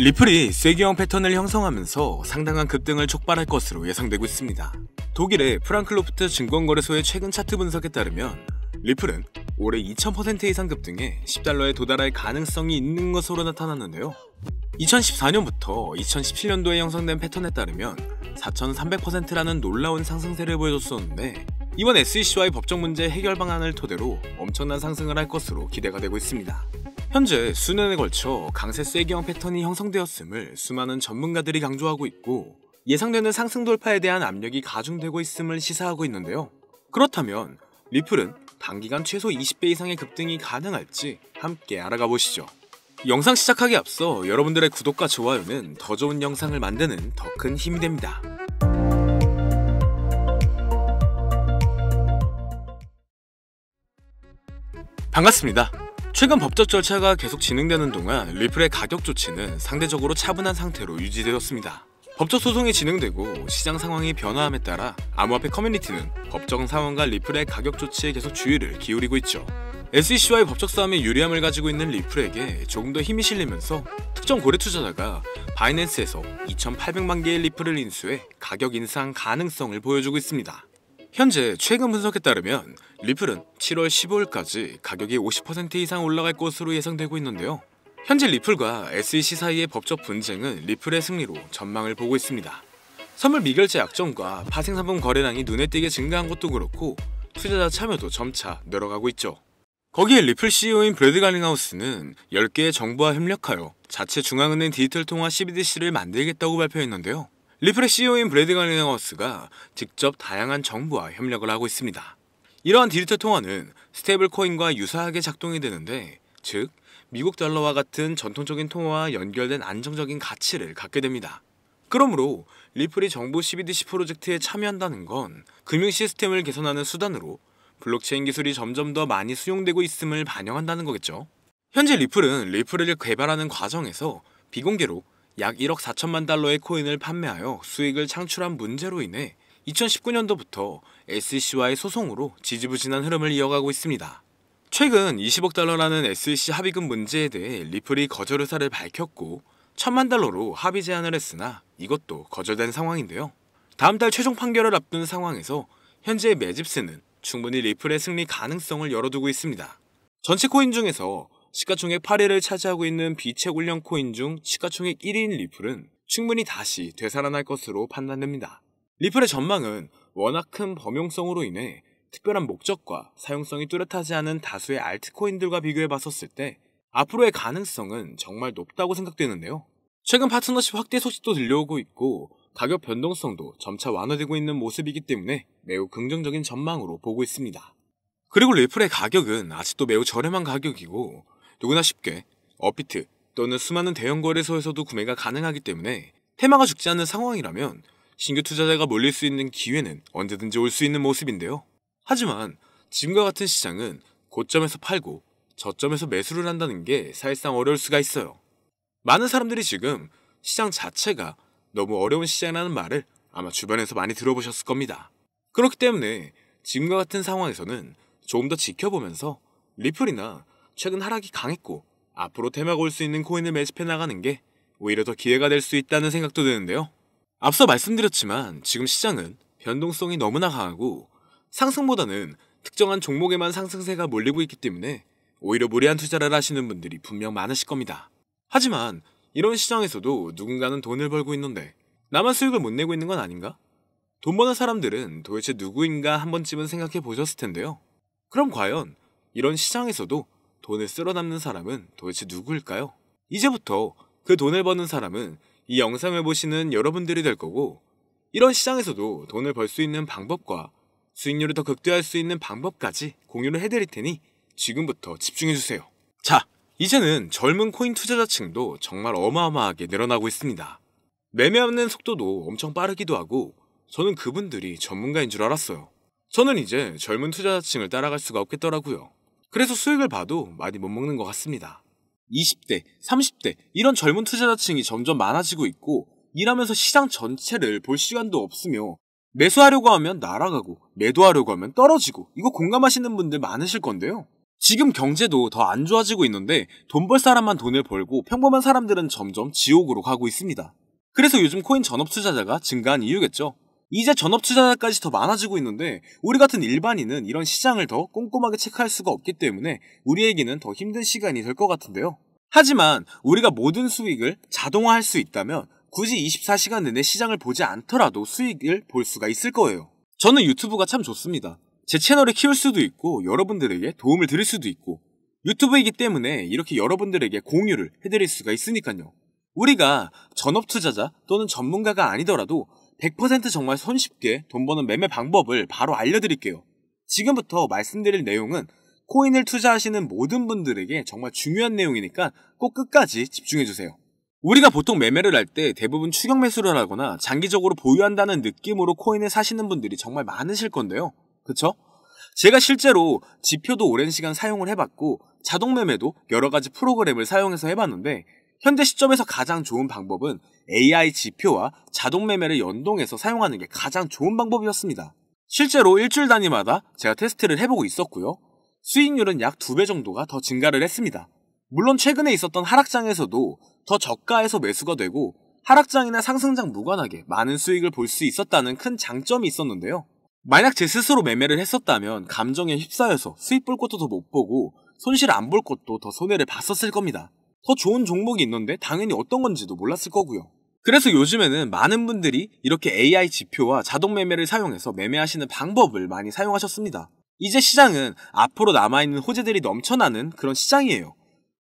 리플이 세기형 패턴을 형성하면서 상당한 급등을 촉발할 것으로 예상되고 있습니다. 독일의 프랑클로프트 증권거래소의 최근 차트 분석에 따르면 리플은 올해 2000% 이상 급등에 10달러에 도달할 가능성이 있는 것으로 나타났는데요. 2014년부터 2017년도에 형성된 패턴에 따르면 4,300%라는 놀라운 상승세를 보여줬었는데 이번 SEC와의 법정 문제 해결 방안을 토대로 엄청난 상승을 할 것으로 기대가 되고 있습니다. 현재 수년에 걸쳐 강세 쐐기형 패턴이 형성되었음을 수많은 전문가들이 강조하고 있고 예상되는 상승 돌파에 대한 압력이 가중되고 있음을 시사하고 있는데요. 그렇다면 리플은 단기간 최소 20배 이상의 급등이 가능할지 함께 알아가 보시죠. 영상 시작하기 앞서 여러분들의 구독과 좋아요는 더 좋은 영상을 만드는 더 큰 힘이 됩니다. 반갑습니다. 최근 법적 절차가 계속 진행되는 동안 리플의 가격 조치는 상대적으로 차분한 상태로 유지되었습니다. 법적 소송이 진행되고 시장 상황이 변화함에 따라 암호화폐 커뮤니티는 법정 상황과 리플의 가격 조치에 계속 주의를 기울이고 있죠. SEC와의 법적 싸움에 유리함을 가지고 있는 리플에게 조금 더 힘이 실리면서 특정 고래 투자자가 바이낸스에서 2,800만 개의 리플을 인수해 가격 인상 가능성을 보여주고 있습니다. 현재 최근 분석에 따르면 리플은 7월 15일까지 가격이 50% 이상 올라갈 것으로 예상되고 있는데요. 현재 리플과 SEC 사이의 법적 분쟁은 리플의 승리로 전망을 보고 있습니다. 선물 미결제 약정과 파생상품 거래량이 눈에 띄게 증가한 것도 그렇고 투자자 참여도 점차 늘어가고 있죠. 거기에 리플 CEO인 브래드 갈링하우스는 10개의 정부와 협력하여 자체 중앙은행 디지털 통화 CBDC를 만들겠다고 발표했는데요. 리프레시 e o 인브레드 가리너스가 직접 다양한 정부와 협력을 하고 있습니다. 이러한 디지털 통화는 스테이블 코인과 유사하게 작동이 되는데, 즉 미국 달러와 같은 전통적인 통화와 연결된 안정적인 가치를 갖게 됩니다. 그러므로 리플이 정부 CBDC 프로젝트에 참여한다는 건 금융 시스템을 개선하는 수단으로 블록체인 기술이 점점 더 많이 수용되고 있음을 반영한다는 거겠죠. 현재 리플은 리플을 개발하는 과정에서 비공개로 약 1억 4천만 달러의 코인을 판매하여 수익을 창출한 문제로 인해 2019년도부터 SEC와의 소송으로 지지부진한 흐름을 이어가고 있습니다. 최근 20억 달러라는 SEC 합의금 문제에 대해 리플이 거절 의사를 밝혔고 1 천만 달러로 합의 제안을 했으나 이것도 거절된 상황인데요. 다음 달 최종 판결을 앞둔 상황에서 현재 매집스는 충분히 리플의 승리 가능성을 열어두고 있습니다. 전체 코인 중에서 시가총액 8위를 차지하고 있는 비채 훈련 코인 중 시가총액 1위인 리플은 충분히 다시 되살아날 것으로 판단됩니다. 리플의 전망은 워낙 큰 범용성으로 인해 특별한 목적과 사용성이 뚜렷하지 않은 다수의 알트코인들과 비교해 봤었을 때 앞으로의 가능성은 정말 높다고 생각되는데요. 최근 파트너십 확대 소식도 들려오고 있고 가격 변동성도 점차 완화되고 있는 모습이기 때문에 매우 긍정적인 전망으로 보고 있습니다. 그리고 리플의 가격은 아직도 매우 저렴한 가격이고 누구나 쉽게 업비트 또는 수많은 대형 거래소에서도 구매가 가능하기 때문에 테마가 죽지 않는 상황이라면 신규 투자자가 몰릴 수 있는 기회는 언제든지 올 수 있는 모습인데요. 하지만 지금과 같은 시장은 고점에서 팔고 저점에서 매수를 한다는 게 사실상 어려울 수가 있어요. 많은 사람들이 지금 시장 자체가 너무 어려운 시장이라는 말을 아마 주변에서 많이 들어보셨을 겁니다. 그렇기 때문에 지금과 같은 상황에서는 조금 더 지켜보면서 리플이나 최근 하락이 강했고 앞으로 테마가 올 수 있는 코인을 매집해 나가는 게 오히려 더 기회가 될 수 있다는 생각도 드는데요. 앞서 말씀드렸지만 지금 시장은 변동성이 너무나 강하고 상승보다는 특정한 종목에만 상승세가 몰리고 있기 때문에 오히려 무리한 투자를 하시는 분들이 분명 많으실 겁니다. 하지만 이런 시장에서도 누군가는 돈을 벌고 있는데 나만 수익을 못 내고 있는 건 아닌가? 돈 버는 사람들은 도대체 누구인가 한 번쯤은 생각해 보셨을 텐데요. 그럼 과연 이런 시장에서도 돈을 쓸어 담는 사람은 도대체 누구일까요? 이제부터 그 돈을 버는 사람은 이 영상을 보시는 여러분들이 될 거고 이런 시장에서도 돈을 벌 수 있는 방법과 수익률을 더 극대화할 수 있는 방법까지 공유를 해드릴 테니 지금부터 집중해주세요. 자, 이제는 젊은 코인 투자자층도 정말 어마어마하게 늘어나고 있습니다. 매매하는 속도도 엄청 빠르기도 하고 저는 그분들이 전문가인 줄 알았어요. 저는 이제 젊은 투자자층을 따라갈 수가 없겠더라고요. 그래서 수익을 봐도 많이 못 먹는 것 같습니다. 20대, 30대 이런 젊은 투자자층이 점점 많아지고 있고 일하면서 시장 전체를 볼 시간도 없으며 매수하려고 하면 날아가고 매도하려고 하면 떨어지고 이거 공감하시는 분들 많으실 건데요. 지금 경제도 더 안 좋아지고 있는데 돈 벌 사람만 돈을 벌고 평범한 사람들은 점점 지옥으로 가고 있습니다. 그래서 요즘 코인 전업 투자자가 증가한 이유겠죠. 이제 전업 투자자까지 더 많아지고 있는데 우리 같은 일반인은 이런 시장을 더 꼼꼼하게 체크할 수가 없기 때문에 우리에게는 더 힘든 시간이 될 것 같은데요. 하지만 우리가 모든 수익을 자동화할 수 있다면 굳이 24시간 내내 시장을 보지 않더라도 수익을 볼 수가 있을 거예요. 저는 유튜브가 참 좋습니다. 제 채널을 키울 수도 있고 여러분들에게 도움을 드릴 수도 있고 유튜브이기 때문에 이렇게 여러분들에게 공유를 해드릴 수가 있으니까요. 우리가 전업 투자자 또는 전문가가 아니더라도 100% 정말 손쉽게 돈 버는 매매 방법을 바로 알려드릴게요. 지금부터 말씀드릴 내용은 코인을 투자하시는 모든 분들에게 정말 중요한 내용이니까 꼭 끝까지 집중해주세요. 우리가 보통 매매를 할 때 대부분 추격 매수를 하거나 장기적으로 보유한다는 느낌으로 코인을 사시는 분들이 정말 많으실 건데요. 그쵸? 제가 실제로 지표도 오랜 시간 사용을 해봤고 자동 매매도 여러 가지 프로그램을 사용해서 해봤는데 현재 시점에서 가장 좋은 방법은 AI 지표와 자동 매매를 연동해서 사용하는 게 가장 좋은 방법이었습니다. 실제로 일주일 단위마다 제가 테스트를 해보고 있었고요. 수익률은 약 2배 정도가 더 증가를 했습니다. 물론 최근에 있었던 하락장에서도 더 저가에서 매수가 되고 하락장이나 상승장 무관하게 많은 수익을 볼 수 있었다는 큰 장점이 있었는데요. 만약 제 스스로 매매를 했었다면 감정에 휩싸여서 수익 볼 것도 더 못 보고 손실 안 볼 것도 더 손해를 봤었을 겁니다. 더 좋은 종목이 있는데 당연히 어떤 건지도 몰랐을 거고요. 그래서 요즘에는 많은 분들이 이렇게 AI 지표와 자동 매매를 사용해서 매매하시는 방법을 많이 사용하셨습니다. 이제 시장은 앞으로 남아있는 호재들이 넘쳐나는 그런 시장이에요.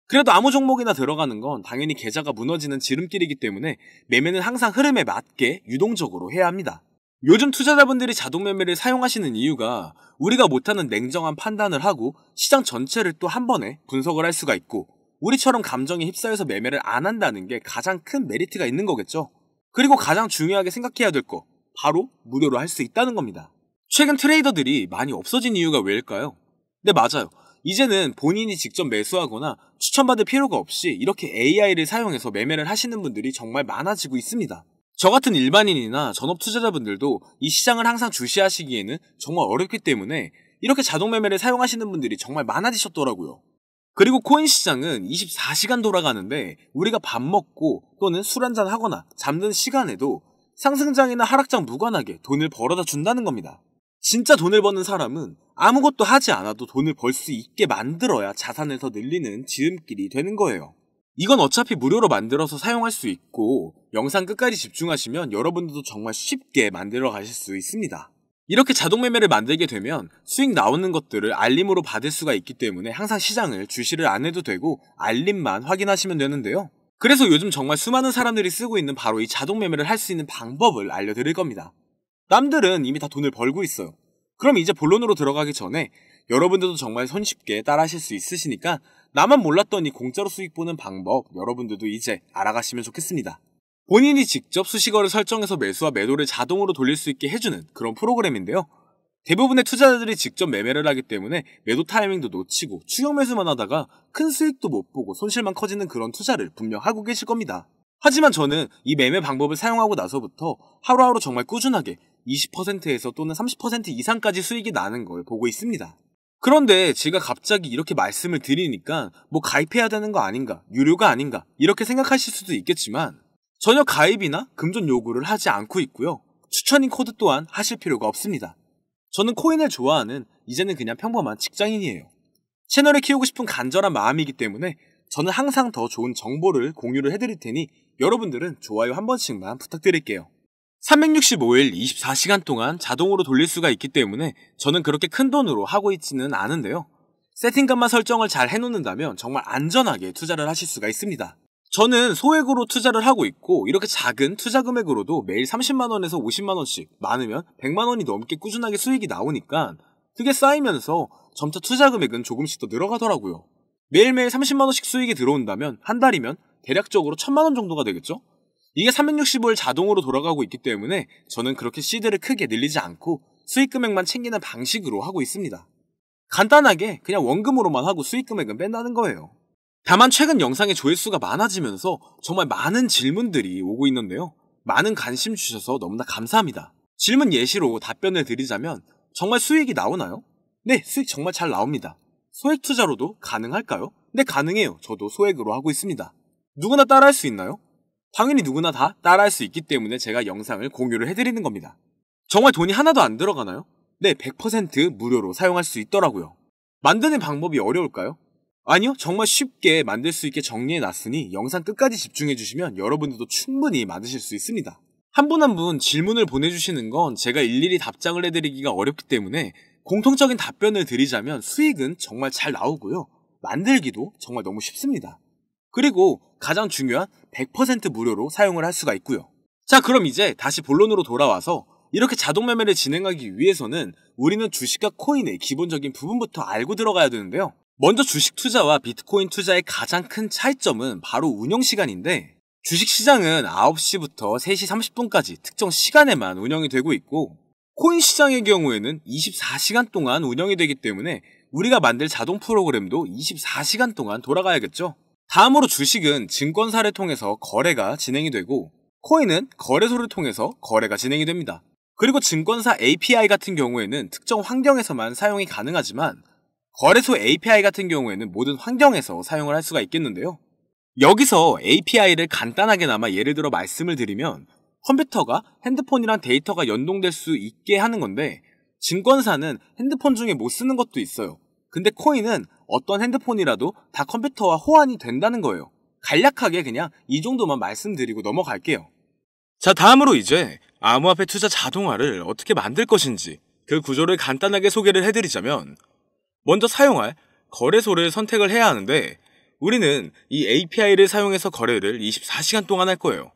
그래도 아무 종목이나 들어가는 건 당연히 계좌가 무너지는 지름길이기 때문에 매매는 항상 흐름에 맞게 유동적으로 해야 합니다. 요즘 투자자분들이 자동 매매를 사용하시는 이유가 우리가 못하는 냉정한 판단을 하고 시장 전체를 또 한 번에 분석을 할 수가 있고 우리처럼 감정에 휩싸여서 매매를 안 한다는 게 가장 큰 메리트가 있는 거겠죠. 그리고 가장 중요하게 생각해야 될 거, 바로 무료로 할 수 있다는 겁니다. 최근 트레이더들이 많이 없어진 이유가 왜일까요? 네, 맞아요. 이제는 본인이 직접 매수하거나 추천받을 필요가 없이 이렇게 AI를 사용해서 매매를 하시는 분들이 정말 많아지고 있습니다. 저 같은 일반인이나 전업 투자자분들도 이 시장을 항상 주시하시기에는 정말 어렵기 때문에 이렇게 자동 매매를 사용하시는 분들이 정말 많아지셨더라고요. 그리고 코인 시장은 24시간 돌아가는데 우리가 밥 먹고 또는 술 한 잔 하거나 잠든 시간에도 상승장이나 하락장 무관하게 돈을 벌어다 준다는 겁니다. 진짜 돈을 버는 사람은 아무것도 하지 않아도 돈을 벌 수 있게 만들어야 자산에서 늘리는 지름길이 되는 거예요. 이건 어차피 무료로 만들어서 사용할 수 있고 영상 끝까지 집중하시면 여러분들도 정말 쉽게 만들어 가실 수 있습니다. 이렇게 자동 매매를 만들게 되면 수익 나오는 것들을 알림으로 받을 수가 있기 때문에 항상 시장을 주시를 안 해도 되고 알림만 확인하시면 되는데요. 그래서 요즘 정말 수많은 사람들이 쓰고 있는 바로 이 자동 매매를 할 수 있는 방법을 알려드릴 겁니다. 남들은 이미 다 돈을 벌고 있어요. 그럼 이제 본론으로 들어가기 전에 여러분들도 정말 손쉽게 따라하실 수 있으시니까 나만 몰랐던 이 공짜로 수익 보는 방법 여러분들도 이제 알아가시면 좋겠습니다. 본인이 직접 수식어를 설정해서 매수와 매도를 자동으로 돌릴 수 있게 해주는 그런 프로그램인데요. 대부분의 투자자들이 직접 매매를 하기 때문에 매도 타이밍도 놓치고 추격 매수만 하다가 큰 수익도 못 보고 손실만 커지는 그런 투자를 분명 하고 계실 겁니다. 하지만 저는 이 매매 방법을 사용하고 나서부터 하루하루 정말 꾸준하게 20%에서 또는 30% 이상까지 수익이 나는 걸 보고 있습니다. 그런데 제가 갑자기 이렇게 말씀을 드리니까 뭐 가입해야 되는 거 아닌가, 유료가 아닌가, 이렇게 생각하실 수도 있겠지만 전혀 가입이나 금전 요구를 하지 않고 있고요. 추천인 코드 또한 하실 필요가 없습니다. 저는 코인을 좋아하는 이제는 그냥 평범한 직장인이에요. 채널을 키우고 싶은 간절한 마음이기 때문에 저는 항상 더 좋은 정보를 공유를 해드릴 테니 여러분들은 좋아요 한 번씩만 부탁드릴게요. 365일 24시간 동안 자동으로 돌릴 수가 있기 때문에 저는 그렇게 큰 돈으로 하고 있지는 않은데요. 세팅값만 설정을 잘 해놓는다면 정말 안전하게 투자를 하실 수가 있습니다. 저는 소액으로 투자를 하고 있고 이렇게 작은 투자 금액으로도 매일 30만 원에서 50만 원씩 많으면 100만 원이 넘게 꾸준하게 수익이 나오니까 그게 쌓이면서 점차 투자 금액은 조금씩 더 늘어가더라고요. 매일매일 30만 원씩 수익이 들어온다면 한 달이면 대략적으로 1000만 원 정도가 되겠죠? 이게 365일 자동으로 돌아가고 있기 때문에 저는 그렇게 시드를 크게 늘리지 않고 수익 금액만 챙기는 방식으로 하고 있습니다. 간단하게 그냥 원금으로만 하고 수익 금액은 뺀다는 거예요. 다만 최근 영상의 조회수가 많아지면서 정말 많은 질문들이 오고 있는데요. 많은 관심 주셔서 너무나 감사합니다. 질문 예시로 답변을 드리자면 정말 수익이 나오나요? 네, 수익 정말 잘 나옵니다. 소액 투자로도 가능할까요? 네, 가능해요. 저도 소액으로 하고 있습니다. 누구나 따라할 수 있나요? 당연히 누구나 다 따라할 수 있기 때문에 제가 영상을 공유를 해드리는 겁니다. 정말 돈이 하나도 안 들어가나요? 네, 100% 무료로 사용할 수 있더라고요. 만드는 방법이 어려울까요? 아니요, 정말 쉽게 만들 수 있게 정리해 놨으니 영상 끝까지 집중해 주시면 여러분들도 충분히 만드실 수 있습니다. 한분 한분 한 분 질문을 보내주시는 건 제가 일일이 답장을 해드리기가 어렵기 때문에 공통적인 답변을 드리자면 수익은 정말 잘 나오고요. 만들기도 정말 너무 쉽습니다. 그리고 가장 중요한 100% 무료로 사용을 할 수가 있고요. 자, 그럼 이제 다시 본론으로 돌아와서 이렇게 자동 매매를 진행하기 위해서는 우리는 주식과 코인의 기본적인 부분부터 알고 들어가야 되는데요. 먼저 주식 투자와 비트코인 투자의 가장 큰 차이점은 바로 운영 시간인데 주식 시장은 9시부터 3시 30분까지 특정 시간에만 운영이 되고 있고 코인 시장의 경우에는 24시간 동안 운영이 되기 때문에 우리가 만들 자동 프로그램도 24시간 동안 돌아가야겠죠. 다음으로 주식은 증권사를 통해서 거래가 진행이 되고 코인은 거래소를 통해서 거래가 진행이 됩니다. 그리고 증권사 API 같은 경우에는 특정 환경에서만 사용이 가능하지만 거래소 API 같은 경우에는 모든 환경에서 사용을 할 수가 있겠는데요. 여기서 API를 간단하게나마 예를 들어 말씀을 드리면 컴퓨터가 핸드폰이랑 데이터가 연동될 수 있게 하는 건데 증권사는 핸드폰 중에 못 쓰는 것도 있어요. 근데 코인은 어떤 핸드폰이라도 다 컴퓨터와 호환이 된다는 거예요. 간략하게 그냥 이 정도만 말씀드리고 넘어갈게요. 자, 다음으로 이제 암호화폐 투자 자동화를 어떻게 만들 것인지 그 구조를 간단하게 소개를 해드리자면 먼저 사용할 거래소를 선택을 해야 하는데 우리는 이 API를 사용해서 거래를 24시간 동안 할 거예요.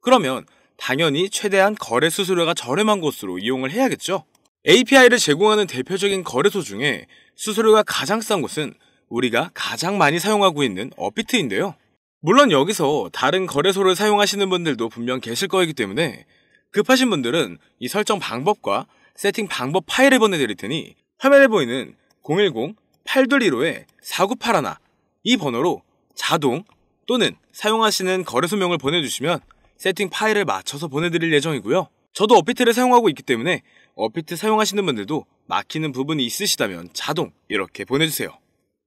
그러면 당연히 최대한 거래 수수료가 저렴한 곳으로 이용을 해야겠죠? API를 제공하는 대표적인 거래소 중에 수수료가 가장 싼 곳은 우리가 가장 많이 사용하고 있는 업비트인데요. 물론 여기서 다른 거래소를 사용하시는 분들도 분명 계실 거이기 때문에 급하신 분들은 이 설정 방법과 세팅 방법 파일을 보내드릴 테니 화면에 보이는 010-8215-4981에 이 번호로 자동 또는 사용하시는 거래소명을 보내주시면 세팅 파일을 맞춰서 보내드릴 예정이고요. 저도 어피트를 사용하고 있기 때문에 어피트 사용하시는 분들도 막히는 부분이 있으시다면 자동 이렇게 보내주세요.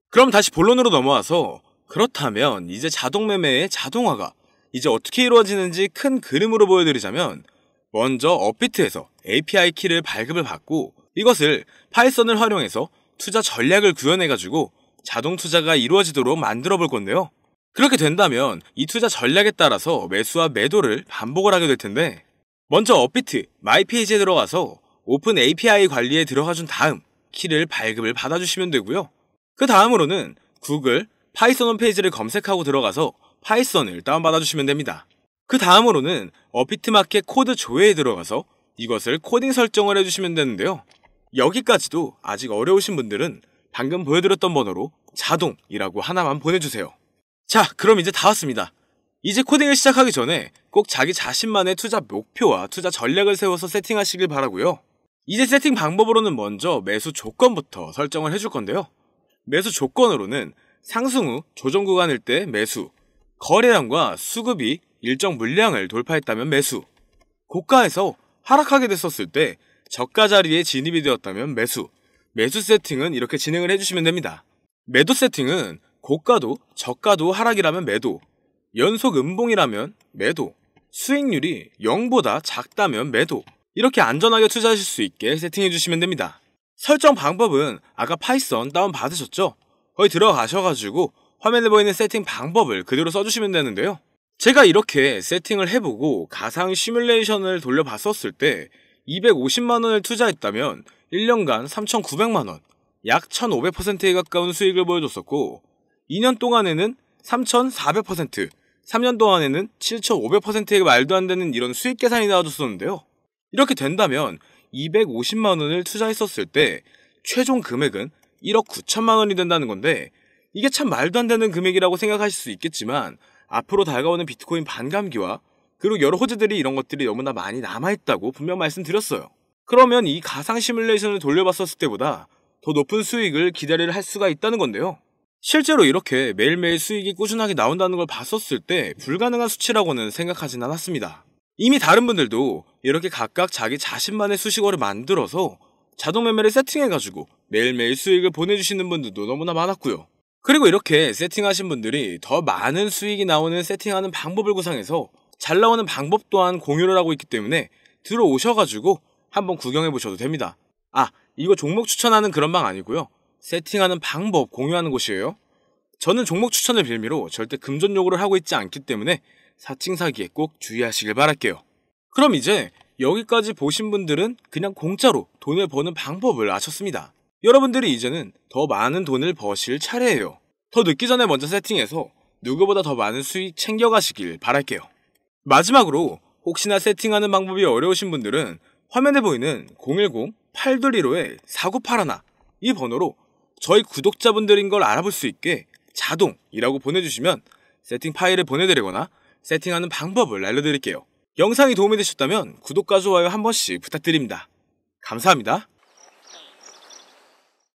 그럼 다시 본론으로 넘어와서 그렇다면 이제 자동 매매의 자동화가 이제 어떻게 이루어지는지 큰 그림으로 보여드리자면 먼저 업비트에서 API 키를 발급을 받고 이것을 파이썬을 활용해서 투자 전략을 구현해가지고 자동 투자가 이루어지도록 만들어 볼 건데요. 그렇게 된다면 이 투자 전략에 따라서 매수와 매도를 반복을 하게 될 텐데 먼저 업비트 마이 페이지에 들어가서 오픈 API 관리에 들어가 준 다음 키를 발급을 받아주시면 되고요. 그 다음으로는 구글 파이썬 홈페이지를 검색하고 들어가서 파이썬을 다운받아주시면 됩니다. 그 다음으로는 업비트마켓 코드 조회에 들어가서 이것을 코딩 설정을 해주시면 되는데요. 여기까지도 아직 어려우신 분들은 방금 보여드렸던 번호로 자동이라고 하나만 보내주세요. 자, 그럼 이제 다 왔습니다. 이제 코딩을 시작하기 전에 꼭 자기 자신만의 투자 목표와 투자 전략을 세워서 세팅하시길 바라고요. 이제 세팅 방법으로는 먼저 매수 조건부터 설정을 해줄 건데요. 매수 조건으로는 상승 후 조정 구간일 때 매수, 거래량과 수급이 일정 물량을 돌파했다면 매수, 고가에서 하락하게 됐었을 때 저가 자리에 진입이 되었다면 매수, 매수 세팅은 이렇게 진행을 해주시면 됩니다. 매도 세팅은 고가도 저가도 하락이라면 매도, 연속 음봉이라면 매도, 수익률이 0보다 작다면 매도, 이렇게 안전하게 투자하실 수 있게 세팅해 주시면 됩니다. 설정 방법은 아까 파이썬 다운 받으셨죠? 거기 들어가셔가지고 화면에 보이는 세팅 방법을 그대로 써주시면 되는데요. 제가 이렇게 세팅을 해보고 가상 시뮬레이션을 돌려봤었을 때 250만 원을 투자했다면 1년간 3,900만 원, 약 1,500%에 가까운 수익을 보여줬었고 2년 동안에는 3,400%, 3년 동안에는 7,500%의 말도 안 되는 이런 수익 계산이 나와줬었는데요. 이렇게 된다면 250만 원을 투자했었을 때 최종 금액은 1억 9천만 원이 된다는 건데 이게 참 말도 안 되는 금액이라고 생각하실 수 있겠지만 앞으로 다가오는 비트코인 반감기와 그리고 여러 호재들이 이런 것들이 너무나 많이 남아있다고 분명 말씀드렸어요. 그러면 이 가상 시뮬레이션을 돌려봤었을 때보다 더 높은 수익을 기다리를 할 수가 있다는 건데요. 실제로 이렇게 매일매일 수익이 꾸준하게 나온다는 걸 봤었을 때 불가능한 수치라고는 생각하진 않았습니다. 이미 다른 분들도 이렇게 각각 자기 자신만의 수식어를 만들어서 자동 매매를 세팅해가지고 매일매일 수익을 보내주시는 분들도 너무나 많았고요. 그리고 이렇게 세팅하신 분들이 더 많은 수익이 나오는 세팅하는 방법을 구상해서 잘 나오는 방법 또한 공유를 하고 있기 때문에 들어오셔가지고 한번 구경해 보셔도 됩니다. 아, 이거 종목 추천하는 그런 방 아니고요. 세팅하는 방법 공유하는 곳이에요. 저는 종목 추천을 빌미로 절대 금전 요구를 하고 있지 않기 때문에 사칭 사기에 꼭 주의하시길 바랄게요. 그럼 이제 여기까지 보신 분들은 그냥 공짜로 돈을 버는 방법을 아셨습니다. 여러분들이 이제는 더 많은 돈을 버실 차례예요. 더 늦기 전에 먼저 세팅해서 누구보다 더 많은 수익 챙겨가시길 바랄게요. 마지막으로 혹시나 세팅하는 방법이 어려우신 분들은 화면에 보이는 010-821-의 4981 이 번호로 저희 구독자분들인 걸 알아볼 수 있게 자동이라고 보내주시면 세팅 파일을 보내드리거나 세팅하는 방법을 알려드릴게요. 영상이 도움이 되셨다면 구독과 좋아요 한 번씩 부탁드립니다. 감사합니다.